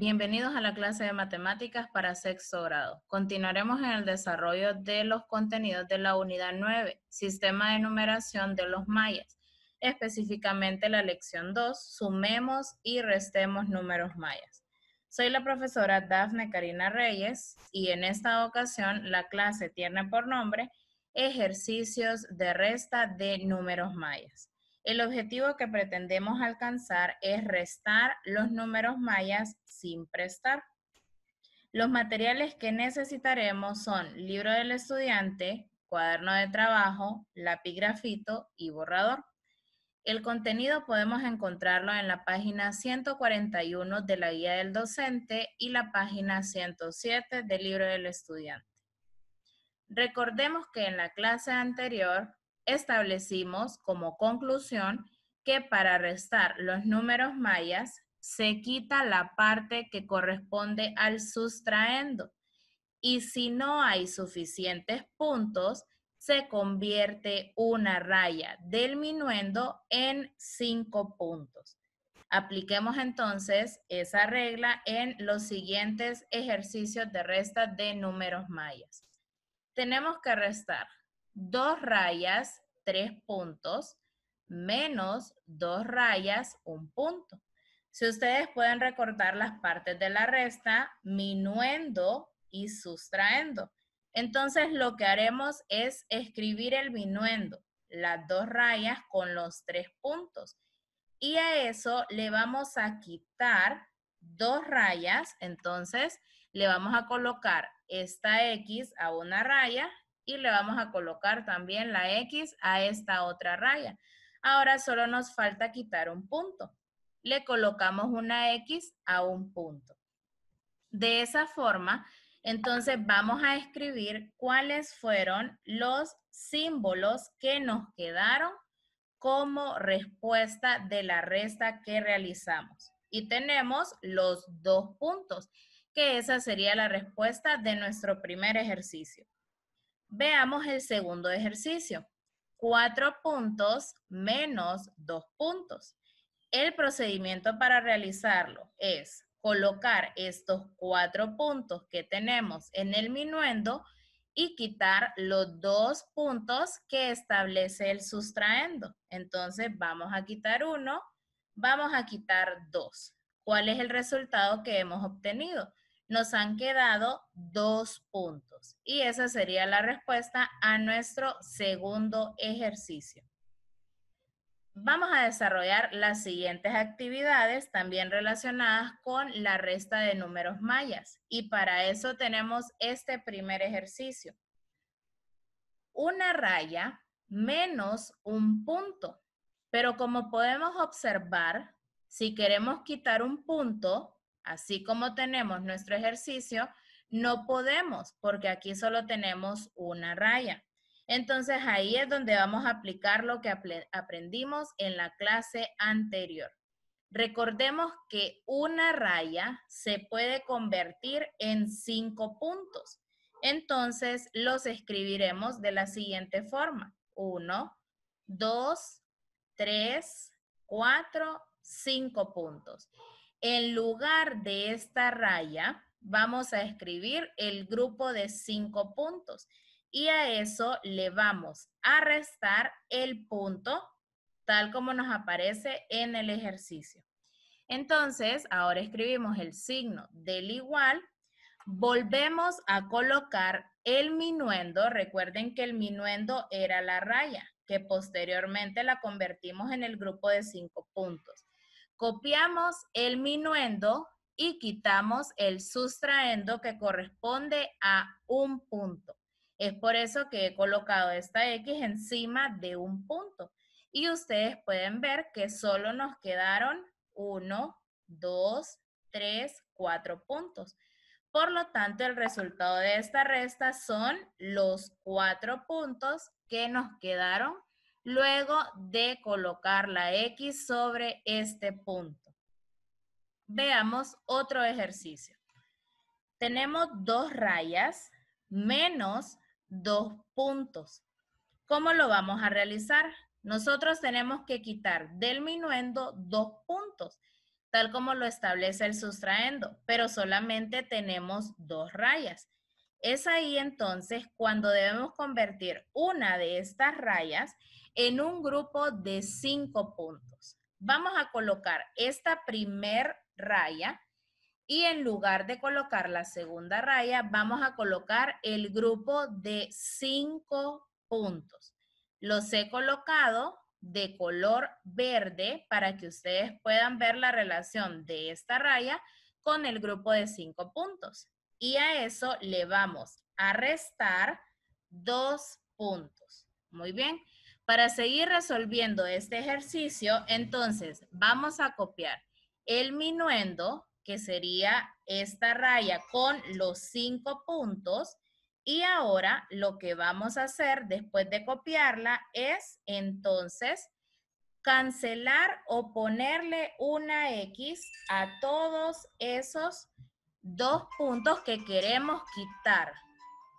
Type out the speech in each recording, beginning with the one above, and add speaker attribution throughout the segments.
Speaker 1: Bienvenidos a la clase de matemáticas para sexto grado. Continuaremos en el desarrollo de los contenidos de la unidad 9, sistema de numeración de los mayas, específicamente la lección 2, sumemos y restemos números mayas. Soy la profesora Dafne Karina Reyes y en esta ocasión la clase tiene por nombre ejercicios de resta de números mayas. El objetivo que pretendemos alcanzar es restar los números mayas sin prestar. Los materiales que necesitaremos son libro del estudiante, cuaderno de trabajo, Lapigrafito, grafito y borrador. El contenido podemos encontrarlo en la página 141 de la guía del docente y la página 107 del libro del estudiante. Recordemos que en la clase anterior establecimos como conclusión que para restar los números mayas se quita la parte que corresponde al sustraendo y si no hay suficientes puntos, se convierte una raya del minuendo en cinco puntos. Apliquemos entonces esa regla en los siguientes ejercicios de resta de números mayas. Tenemos que restar dos rayas tres puntos menos dos rayas, un punto. Si ustedes pueden recortar las partes de la resta, minuendo y sustraendo. Entonces lo que haremos es escribir el minuendo, las dos rayas con los tres puntos. Y a eso le vamos a quitar dos rayas, entonces le vamos a colocar esta X a una raya y le vamos a colocar también la X a esta otra raya. Ahora solo nos falta quitar un punto. Le colocamos una X a un punto. De esa forma, entonces vamos a escribir cuáles fueron los símbolos que nos quedaron como respuesta de la resta que realizamos. Y tenemos los dos puntos, que esa sería la respuesta de nuestro primer ejercicio. Veamos el segundo ejercicio. cuatro puntos menos dos puntos. El procedimiento para realizarlo es colocar estos cuatro puntos que tenemos en el minuendo y quitar los dos puntos que establece el sustraendo. Entonces vamos a quitar uno, vamos a quitar dos. ¿Cuál es el resultado que hemos obtenido? nos han quedado dos puntos. Y esa sería la respuesta a nuestro segundo ejercicio. Vamos a desarrollar las siguientes actividades también relacionadas con la resta de números mayas. Y para eso tenemos este primer ejercicio. Una raya menos un punto. Pero como podemos observar, si queremos quitar un punto, Así como tenemos nuestro ejercicio, no podemos porque aquí solo tenemos una raya. Entonces ahí es donde vamos a aplicar lo que aprendimos en la clase anterior. Recordemos que una raya se puede convertir en cinco puntos. Entonces los escribiremos de la siguiente forma. 1, 2, 3, 4, 5 puntos. En lugar de esta raya, vamos a escribir el grupo de cinco puntos. Y a eso le vamos a restar el punto, tal como nos aparece en el ejercicio. Entonces, ahora escribimos el signo del igual. Volvemos a colocar el minuendo. Recuerden que el minuendo era la raya, que posteriormente la convertimos en el grupo de cinco puntos copiamos el minuendo y quitamos el sustraendo que corresponde a un punto. Es por eso que he colocado esta X encima de un punto. Y ustedes pueden ver que solo nos quedaron 1, 2, 3, cuatro puntos. Por lo tanto, el resultado de esta resta son los cuatro puntos que nos quedaron luego de colocar la X sobre este punto. Veamos otro ejercicio. Tenemos dos rayas menos dos puntos. ¿Cómo lo vamos a realizar? Nosotros tenemos que quitar del minuendo dos puntos, tal como lo establece el sustraendo, pero solamente tenemos dos rayas. Es ahí entonces cuando debemos convertir una de estas rayas en un grupo de cinco puntos. Vamos a colocar esta primer raya y en lugar de colocar la segunda raya, vamos a colocar el grupo de cinco puntos. Los he colocado de color verde para que ustedes puedan ver la relación de esta raya con el grupo de cinco puntos. Y a eso le vamos a restar dos puntos. Muy bien. Para seguir resolviendo este ejercicio, entonces vamos a copiar el minuendo, que sería esta raya con los cinco puntos. Y ahora lo que vamos a hacer después de copiarla es entonces cancelar o ponerle una X a todos esos dos puntos que queremos quitar.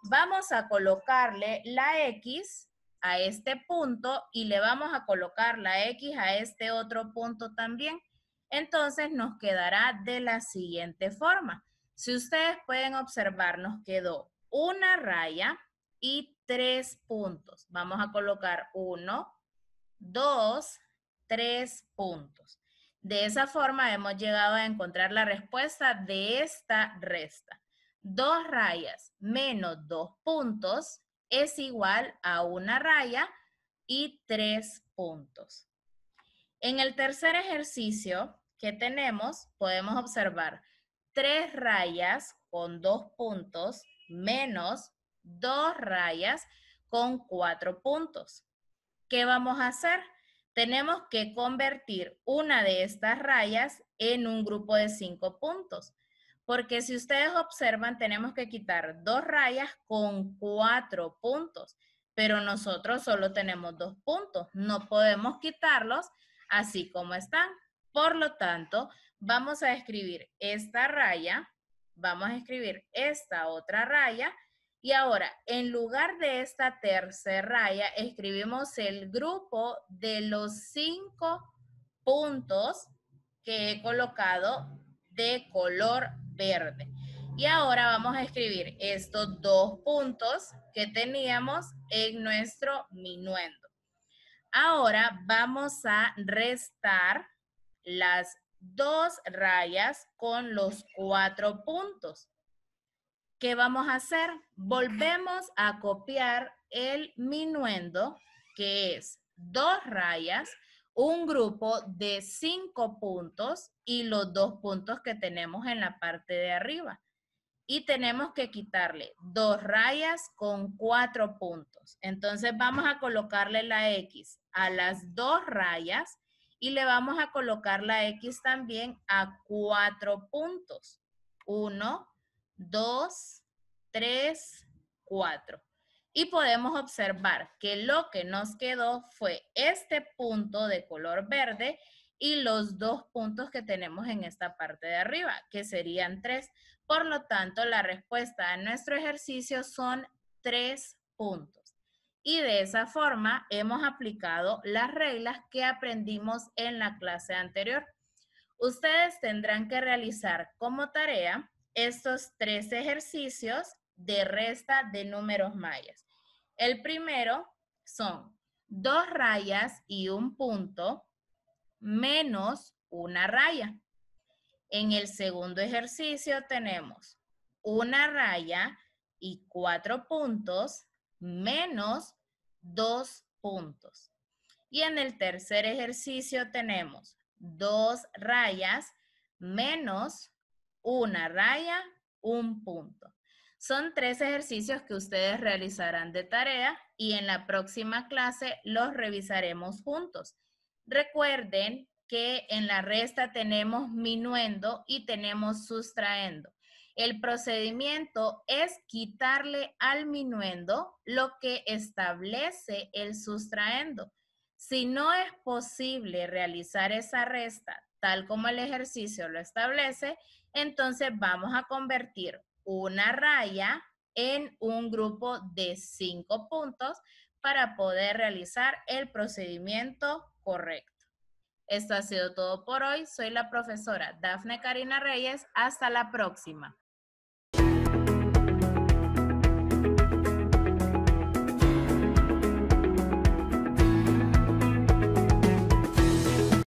Speaker 1: Vamos a colocarle la X a este punto y le vamos a colocar la X a este otro punto también. Entonces nos quedará de la siguiente forma. Si ustedes pueden observar, nos quedó una raya y tres puntos. Vamos a colocar uno, dos, tres puntos. De esa forma hemos llegado a encontrar la respuesta de esta resta. Dos rayas menos dos puntos es igual a una raya y tres puntos. En el tercer ejercicio que tenemos, podemos observar tres rayas con dos puntos menos dos rayas con cuatro puntos. ¿Qué vamos a hacer? tenemos que convertir una de estas rayas en un grupo de cinco puntos. Porque si ustedes observan, tenemos que quitar dos rayas con cuatro puntos, pero nosotros solo tenemos dos puntos. No podemos quitarlos así como están. Por lo tanto, vamos a escribir esta raya, vamos a escribir esta otra raya, y ahora, en lugar de esta tercera raya, escribimos el grupo de los cinco puntos que he colocado de color verde. Y ahora vamos a escribir estos dos puntos que teníamos en nuestro minuendo. Ahora vamos a restar las dos rayas con los cuatro puntos. ¿qué vamos a hacer? Volvemos a copiar el minuendo, que es dos rayas, un grupo de cinco puntos y los dos puntos que tenemos en la parte de arriba. Y tenemos que quitarle dos rayas con cuatro puntos. Entonces vamos a colocarle la X a las dos rayas y le vamos a colocar la X también a cuatro puntos. Uno, 2, 3, 4. Y podemos observar que lo que nos quedó fue este punto de color verde y los dos puntos que tenemos en esta parte de arriba, que serían tres. Por lo tanto, la respuesta a nuestro ejercicio son tres puntos. Y de esa forma hemos aplicado las reglas que aprendimos en la clase anterior. Ustedes tendrán que realizar como tarea estos tres ejercicios de resta de números mayas. El primero son dos rayas y un punto menos una raya. En el segundo ejercicio tenemos una raya y cuatro puntos menos dos puntos. Y en el tercer ejercicio tenemos dos rayas menos una raya, un punto. Son tres ejercicios que ustedes realizarán de tarea y en la próxima clase los revisaremos juntos. Recuerden que en la resta tenemos minuendo y tenemos sustraendo. El procedimiento es quitarle al minuendo lo que establece el sustraendo. Si no es posible realizar esa resta tal como el ejercicio lo establece, entonces vamos a convertir una raya en un grupo de cinco puntos para poder realizar el procedimiento correcto. Esto ha sido todo por hoy. Soy la profesora Dafne Karina Reyes. Hasta la próxima.